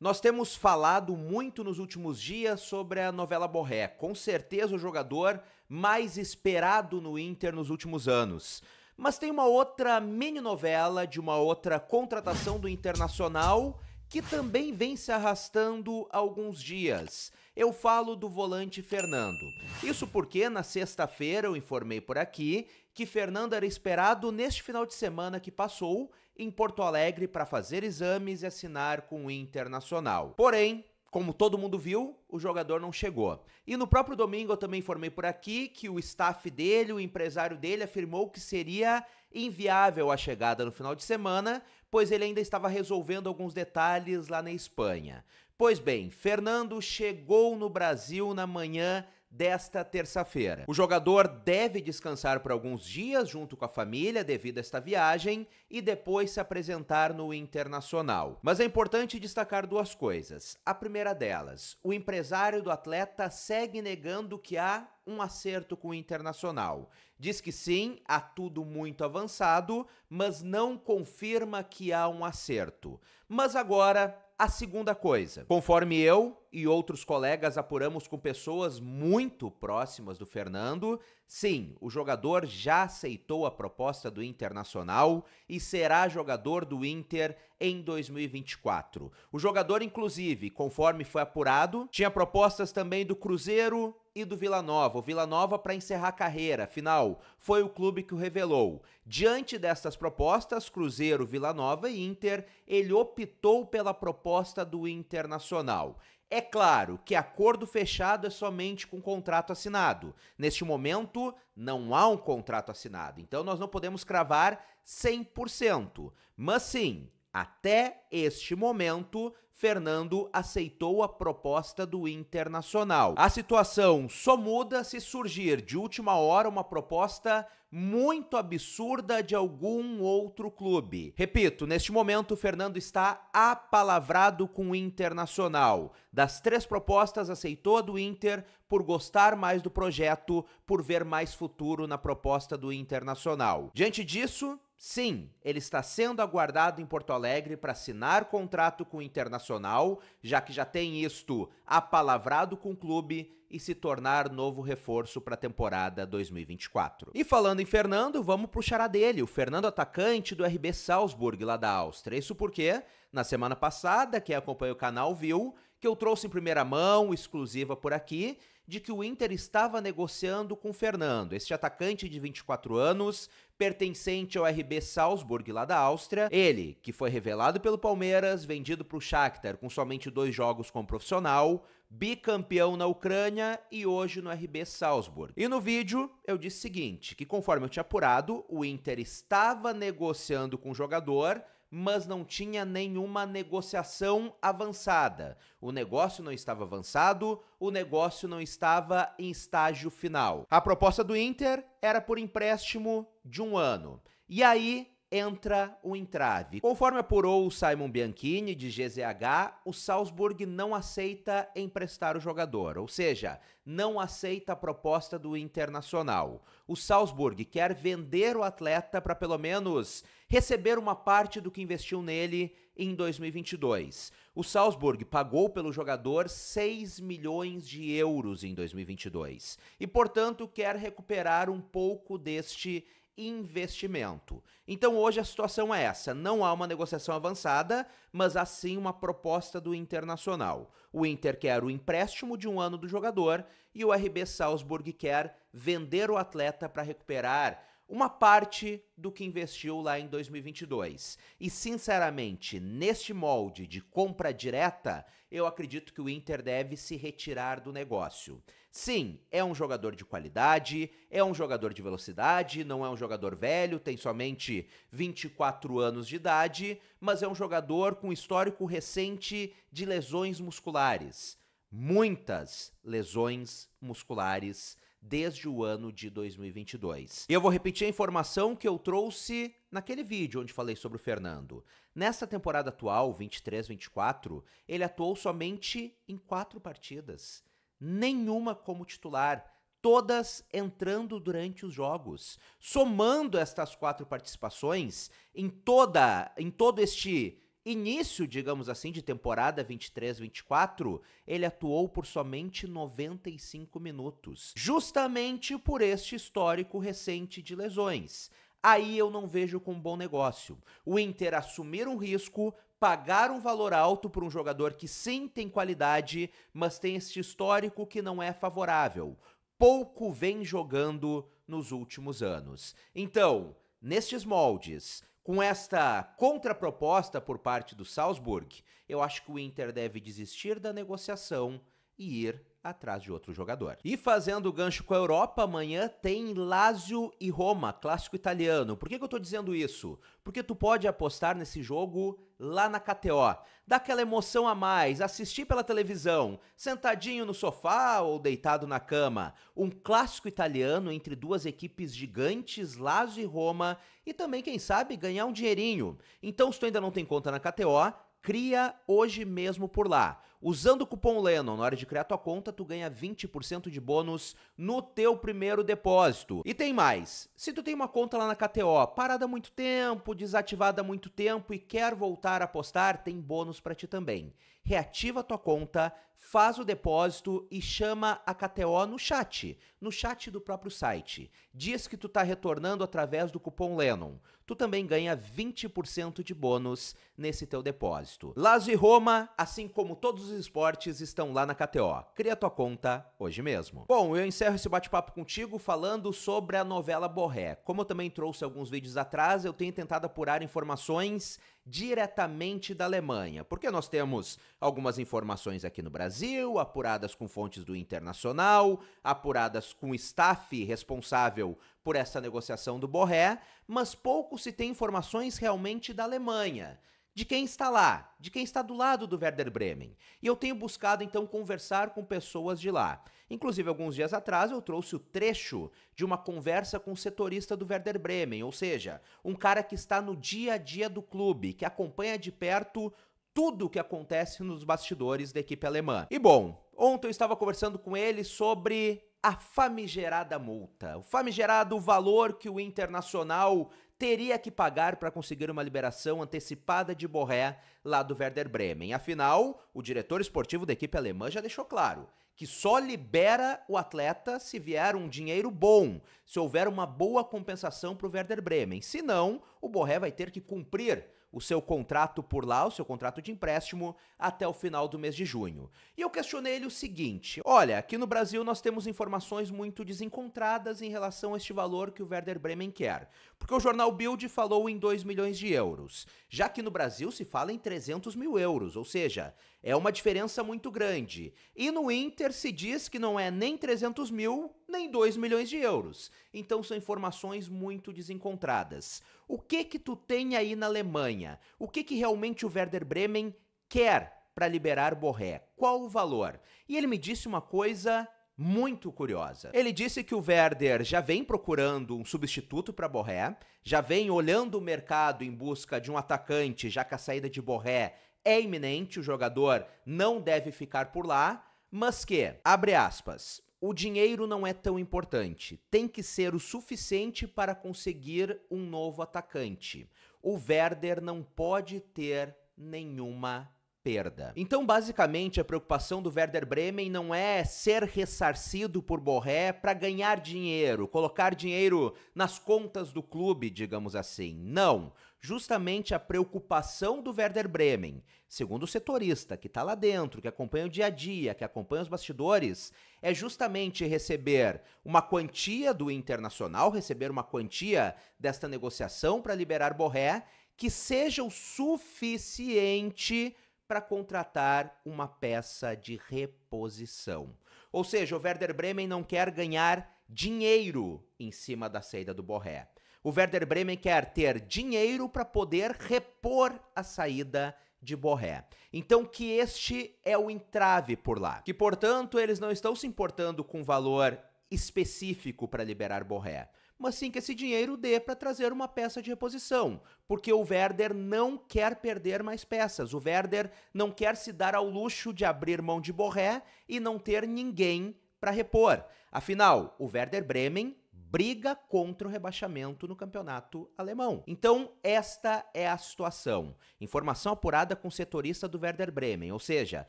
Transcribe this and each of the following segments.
Nós temos falado muito nos últimos dias sobre a novela Borré, com certeza o jogador mais esperado no Inter nos últimos anos. Mas tem uma outra mini novela de uma outra contratação do Internacional que também vem se arrastando há alguns dias. Eu falo do volante Fernando. Isso porque na sexta-feira eu informei por aqui que Fernando era esperado neste final de semana que passou em Porto Alegre para fazer exames e assinar com o Internacional. Porém, como todo mundo viu, o jogador não chegou. E no próprio domingo eu também informei por aqui que o staff dele, o empresário dele, afirmou que seria inviável a chegada no final de semana, pois ele ainda estava resolvendo alguns detalhes lá na Espanha. Pois bem, Fernando chegou no Brasil na manhã desta terça-feira. O jogador deve descansar por alguns dias junto com a família devido a esta viagem e depois se apresentar no Internacional. Mas é importante destacar duas coisas. A primeira delas, o empresário do atleta segue negando que há um acerto com o Internacional. Diz que sim, há tudo muito avançado, mas não confirma que há um acerto. Mas agora a segunda coisa, conforme eu e outros colegas apuramos com pessoas muito próximas do Fernando, sim, o jogador já aceitou a proposta do Internacional e será jogador do Inter em 2024. O jogador, inclusive, conforme foi apurado, tinha propostas também do Cruzeiro, e do Vila Nova. O Vila Nova para encerrar a carreira, final, foi o clube que o revelou. Diante destas propostas, Cruzeiro, Vila Nova e Inter, ele optou pela proposta do Internacional. É claro que acordo fechado é somente com contrato assinado. Neste momento, não há um contrato assinado, então nós não podemos cravar 100%. Mas sim, até este momento, Fernando aceitou a proposta do Internacional. A situação só muda se surgir de última hora uma proposta muito absurda de algum outro clube. Repito, neste momento, Fernando está apalavrado com o Internacional. Das três propostas, aceitou a do Inter por gostar mais do projeto, por ver mais futuro na proposta do Internacional. Diante disso, Sim, ele está sendo aguardado em Porto Alegre para assinar contrato com o Internacional, já que já tem isto apalavrado com o clube e se tornar novo reforço para a temporada 2024. E falando em Fernando, vamos pro xará dele, o Fernando atacante do RB Salzburg lá da Áustria. Isso porque na semana passada, quem acompanha o canal viu que eu trouxe em primeira mão, exclusiva por aqui, de que o Inter estava negociando com Fernando, este atacante de 24 anos, pertencente ao RB Salzburg lá da Áustria. Ele, que foi revelado pelo Palmeiras, vendido para o Shakhtar com somente dois jogos como profissional, bicampeão na Ucrânia e hoje no RB Salzburg. E no vídeo eu disse o seguinte, que conforme eu tinha apurado, o Inter estava negociando com o jogador mas não tinha nenhuma negociação avançada. O negócio não estava avançado, o negócio não estava em estágio final. A proposta do Inter era por empréstimo de um ano. E aí entra o entrave. Conforme apurou o Simon Bianchini de GZH, o Salzburg não aceita emprestar o jogador, ou seja, não aceita a proposta do Internacional. O Salzburg quer vender o atleta para pelo menos receber uma parte do que investiu nele em 2022. O Salzburg pagou pelo jogador 6 milhões de euros em 2022 e, portanto, quer recuperar um pouco deste investimento. Então hoje a situação é essa: não há uma negociação avançada, mas há sim uma proposta do Internacional. O Inter quer o empréstimo de um ano do jogador e o RB Salzburg quer vender o atleta para recuperar uma parte do que investiu lá em 2022. E, sinceramente, neste molde de compra direta, eu acredito que o Inter deve se retirar do negócio. Sim, é um jogador de qualidade, é um jogador de velocidade, não é um jogador velho, tem somente 24 anos de idade, mas é um jogador com histórico recente de lesões musculares. Muitas lesões musculares desde o ano de 2022. E eu vou repetir a informação que eu trouxe naquele vídeo onde falei sobre o Fernando. Nesta temporada atual, 23-24, ele atuou somente em quatro partidas, nenhuma como titular. Todas entrando durante os jogos. Somando estas quatro participações, em toda, em todo este início, digamos assim, de temporada 23-24, ele atuou por somente 95 minutos, justamente por este histórico recente de lesões. Aí eu não vejo com bom negócio. O Inter assumir um risco, pagar um valor alto por um jogador que sim tem qualidade, mas tem este histórico que não é favorável. Pouco vem jogando nos últimos anos. Então, nestes moldes, com esta contraproposta por parte do Salzburg, eu acho que o Inter deve desistir da negociação e ir atrás de outro jogador. E fazendo o gancho com a Europa, amanhã tem Lazio e Roma, clássico italiano. Por que, que eu tô dizendo isso? Porque tu pode apostar nesse jogo lá na KTO. Dá aquela emoção a mais, assistir pela televisão, sentadinho no sofá ou deitado na cama. Um clássico italiano entre duas equipes gigantes, Lazio e Roma, e também, quem sabe, ganhar um dinheirinho. Então, se tu ainda não tem conta na KTO, cria hoje mesmo por lá. Usando o cupom Lennon na hora de criar tua conta, tu ganha 20% de bônus no teu primeiro depósito. E tem mais. Se tu tem uma conta lá na KTO, parada há muito tempo, desativada há muito tempo e quer voltar a apostar, tem bônus para ti também reativa a tua conta, faz o depósito e chama a KTO no chat, no chat do próprio site. Diz que tu tá retornando através do cupom Lennon. Tu também ganha 20% de bônus nesse teu depósito. Lazio e Roma, assim como todos os esportes, estão lá na KTO. Cria tua conta hoje mesmo. Bom, eu encerro esse bate-papo contigo falando sobre a novela Borré. Como eu também trouxe alguns vídeos atrás, eu tenho tentado apurar informações diretamente da Alemanha, porque nós temos algumas informações aqui no Brasil, apuradas com fontes do internacional, apuradas com o staff responsável por essa negociação do Borré, mas pouco se tem informações realmente da Alemanha de quem está lá, de quem está do lado do Werder Bremen. E eu tenho buscado então conversar com pessoas de lá. Inclusive, alguns dias atrás eu trouxe o trecho de uma conversa com o setorista do Werder Bremen, ou seja, um cara que está no dia a dia do clube, que acompanha de perto tudo o que acontece nos bastidores da equipe alemã. E bom, ontem eu estava conversando com ele sobre a famigerada multa, o famigerado valor que o Internacional teria que pagar para conseguir uma liberação antecipada de Borré lá do Werder Bremen. Afinal, o diretor esportivo da equipe alemã já deixou claro que só libera o atleta se vier um dinheiro bom, se houver uma boa compensação para o Werder Bremen. senão, o Borré vai ter que cumprir o seu contrato por lá, o seu contrato de empréstimo, até o final do mês de junho. E eu questionei ele o seguinte: olha, aqui no Brasil nós temos informações muito desencontradas em relação a este valor que o Werder Bremen quer, porque o jornal Bild falou em 2 milhões de euros, já que no Brasil se fala em 300 mil euros, ou seja, é uma diferença muito grande. E no Inter se diz que não é nem 300 mil, nem 2 milhões de euros. Então são informações muito desencontradas. O que que tu tem aí na Alemanha? O que que realmente o Werder Bremen quer para liberar Borré? Qual o valor? E ele me disse uma coisa muito curiosa. Ele disse que o Werder já vem procurando um substituto para Borré, já vem olhando o mercado em busca de um atacante, já que a saída de Borré é iminente, o jogador não deve ficar por lá, mas que, abre aspas, o dinheiro não é tão importante, tem que ser o suficiente para conseguir um novo atacante. O Werder não pode ter nenhuma perda. Então, basicamente, a preocupação do Werder Bremen não é ser ressarcido por Borré para ganhar dinheiro, colocar dinheiro nas contas do clube, digamos assim. Não. Justamente a preocupação do Werder Bremen, segundo o setorista que está lá dentro, que acompanha o dia a dia, que acompanha os bastidores, é justamente receber uma quantia do internacional, receber uma quantia desta negociação para liberar Borré que seja o suficiente para contratar uma peça de reposição. Ou seja, o Werder Bremen não quer ganhar dinheiro em cima da saída do Borré. O Werder Bremen quer ter dinheiro para poder repor a saída de Borré. Então que este é o entrave por lá. Que portanto eles não estão se importando com valor específico para liberar Borré mas sim que esse dinheiro dê para trazer uma peça de reposição, porque o Werder não quer perder mais peças. O Werder não quer se dar ao luxo de abrir mão de Borré e não ter ninguém para repor. Afinal, o Werder Bremen briga contra o rebaixamento no campeonato alemão. Então, esta é a situação. Informação apurada com o setorista do Werder Bremen, ou seja,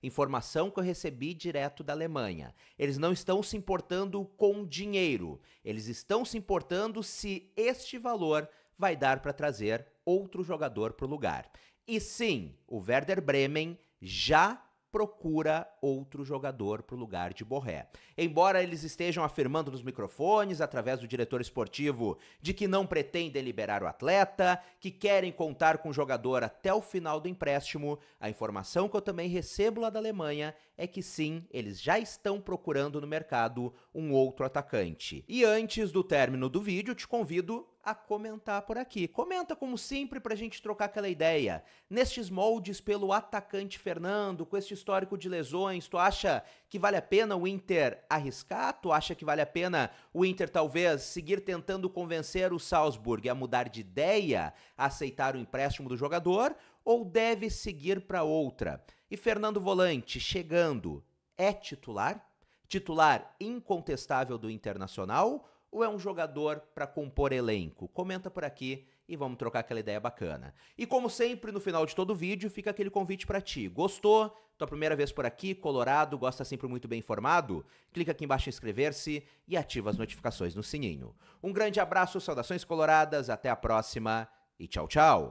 informação que eu recebi direto da Alemanha. Eles não estão se importando com dinheiro, eles estão se importando se este valor vai dar para trazer outro jogador para o lugar. E sim, o Werder Bremen já procura outro jogador para o lugar de Borré. Embora eles estejam afirmando nos microfones, através do diretor esportivo, de que não pretendem liberar o atleta, que querem contar com o jogador até o final do empréstimo, a informação que eu também recebo lá da Alemanha é que sim, eles já estão procurando no mercado um outro atacante. E antes do término do vídeo, te convido a comentar por aqui. Comenta como sempre para a gente trocar aquela ideia. Nestes moldes pelo atacante Fernando, com este histórico de lesões, tu acha que vale a pena o Inter arriscar? Tu acha que vale a pena o Inter talvez seguir tentando convencer o Salzburg a mudar de ideia, a aceitar o empréstimo do jogador ou deve seguir para outra? E Fernando Volante chegando, é titular? Titular incontestável do Internacional? ou é um jogador para compor elenco? Comenta por aqui e vamos trocar aquela ideia bacana. E como sempre, no final de todo vídeo fica aquele convite para ti. Gostou? Tua primeira vez por aqui, colorado, gosta sempre muito bem informado? Clica aqui embaixo em inscrever-se e ativa as notificações no sininho. Um grande abraço, saudações coloradas, até a próxima e tchau, tchau.